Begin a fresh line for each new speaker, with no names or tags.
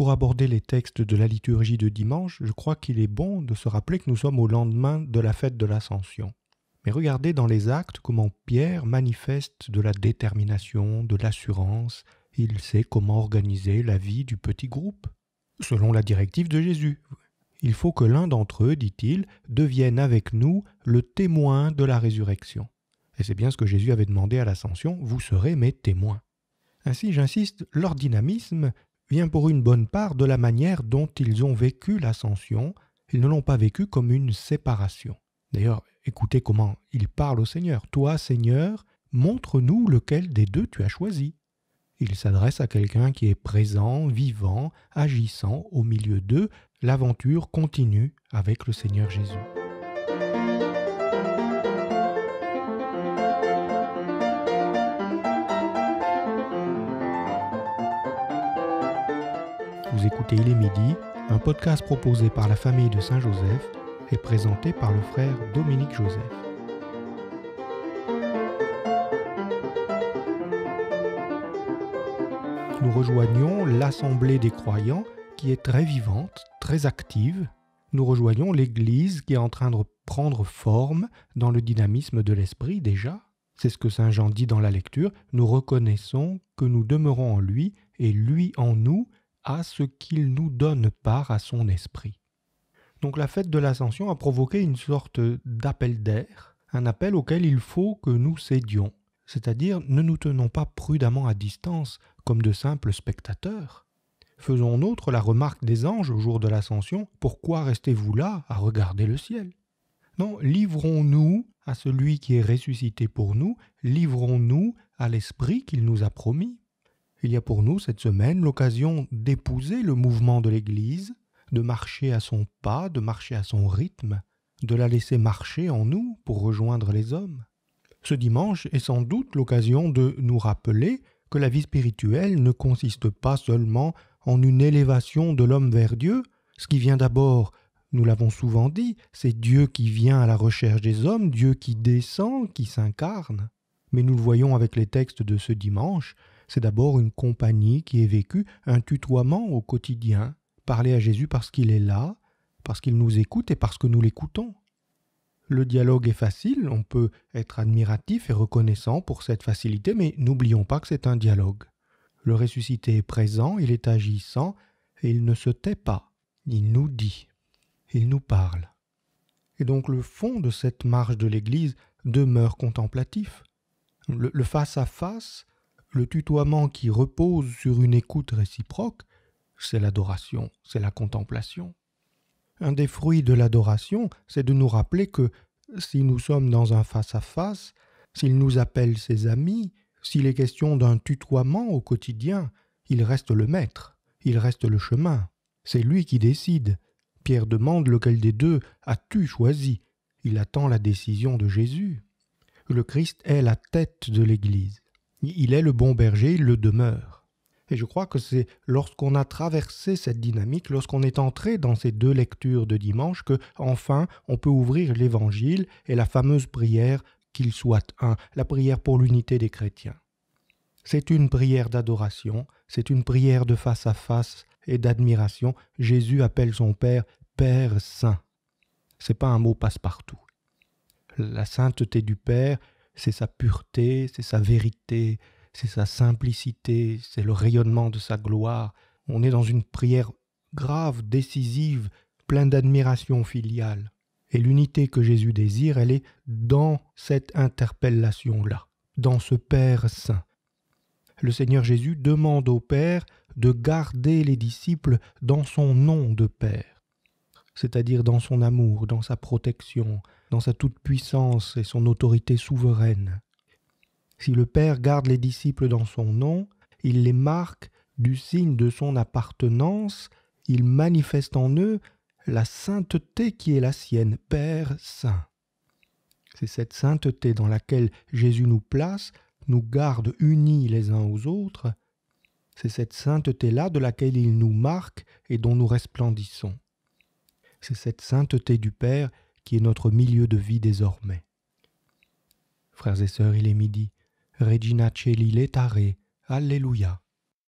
pour aborder les textes de la liturgie de dimanche, je crois qu'il est bon de se rappeler que nous sommes au lendemain de la fête de l'Ascension. Mais regardez dans les actes comment Pierre manifeste de la détermination, de l'assurance, il sait comment organiser la vie du petit groupe, selon la directive de Jésus. Il faut que l'un d'entre eux, dit-il, devienne avec nous le témoin de la résurrection. Et c'est bien ce que Jésus avait demandé à l'ascension, vous serez mes témoins. Ainsi, j'insiste, leur dynamisme, vient pour une bonne part de la manière dont ils ont vécu l'ascension, ils ne l'ont pas vécu comme une séparation. D'ailleurs, écoutez comment il parle au Seigneur. Toi, Seigneur, montre-nous lequel des deux tu as choisi. Il s'adresse à quelqu'un qui est présent, vivant, agissant au milieu d'eux. L'aventure continue avec le Seigneur Jésus. Vous écoutez Il est midi, un podcast proposé par la famille de Saint-Joseph et présenté par le frère Dominique Joseph. Nous rejoignons l'Assemblée des croyants qui est très vivante, très active. Nous rejoignons l'Église qui est en train de prendre forme dans le dynamisme de l'esprit déjà. C'est ce que Saint Jean dit dans la lecture, nous reconnaissons que nous demeurons en lui et lui en nous, à ce qu'il nous donne part à son esprit. Donc la fête de l'ascension a provoqué une sorte d'appel d'air, un appel auquel il faut que nous cédions, c'est-à-dire ne nous tenons pas prudemment à distance comme de simples spectateurs. Faisons nôtre la remarque des anges au jour de l'ascension, pourquoi restez-vous là à regarder le ciel Non, livrons-nous à celui qui est ressuscité pour nous, livrons-nous à l'esprit qu'il nous a promis. Il y a pour nous cette semaine l'occasion d'épouser le mouvement de l'Église, de marcher à son pas, de marcher à son rythme, de la laisser marcher en nous pour rejoindre les hommes. Ce dimanche est sans doute l'occasion de nous rappeler que la vie spirituelle ne consiste pas seulement en une élévation de l'homme vers Dieu, ce qui vient d'abord, nous l'avons souvent dit, c'est Dieu qui vient à la recherche des hommes, Dieu qui descend, qui s'incarne. Mais nous le voyons avec les textes de ce dimanche, c'est d'abord une compagnie qui est vécue, un tutoiement au quotidien, parler à Jésus parce qu'il est là, parce qu'il nous écoute et parce que nous l'écoutons. Le dialogue est facile, on peut être admiratif et reconnaissant pour cette facilité, mais n'oublions pas que c'est un dialogue. Le ressuscité est présent, il est agissant, et il ne se tait pas, il nous dit, il nous parle. Et donc le fond de cette marche de l'Église demeure contemplatif. Le face-à-face le tutoiement qui repose sur une écoute réciproque, c'est l'adoration, c'est la contemplation. Un des fruits de l'adoration, c'est de nous rappeler que si nous sommes dans un face-à-face, s'il nous appelle ses amis, s'il est question d'un tutoiement au quotidien, il reste le maître, il reste le chemin. C'est lui qui décide. Pierre demande lequel des deux as-tu choisi Il attend la décision de Jésus. Le Christ est la tête de l'Église. Il est le bon berger, il le demeure. Et je crois que c'est lorsqu'on a traversé cette dynamique, lorsqu'on est entré dans ces deux lectures de dimanche, que enfin on peut ouvrir l'Évangile et la fameuse prière qu'il soit un, la prière pour l'unité des chrétiens. C'est une prière d'adoration, c'est une prière de face à face et d'admiration. Jésus appelle son Père Père Saint. Ce n'est pas un mot passe-partout. La sainteté du Père c'est sa pureté, c'est sa vérité, c'est sa simplicité, c'est le rayonnement de sa gloire. On est dans une prière grave, décisive, pleine d'admiration filiale. Et l'unité que Jésus désire, elle est dans cette interpellation-là, dans ce Père saint. Le Seigneur Jésus demande au Père de garder les disciples dans son nom de Père c'est-à-dire dans son amour, dans sa protection, dans sa toute-puissance et son autorité souveraine. Si le Père garde les disciples dans son nom, il les marque du signe de son appartenance, il manifeste en eux la sainteté qui est la sienne, Père Saint. C'est cette sainteté dans laquelle Jésus nous place, nous garde unis les uns aux autres, c'est cette sainteté-là de laquelle il nous marque et dont nous resplendissons c'est cette sainteté du Père qui est notre milieu de vie désormais. Frères et sœurs, il est midi. Regina Celi letare. Alléluia.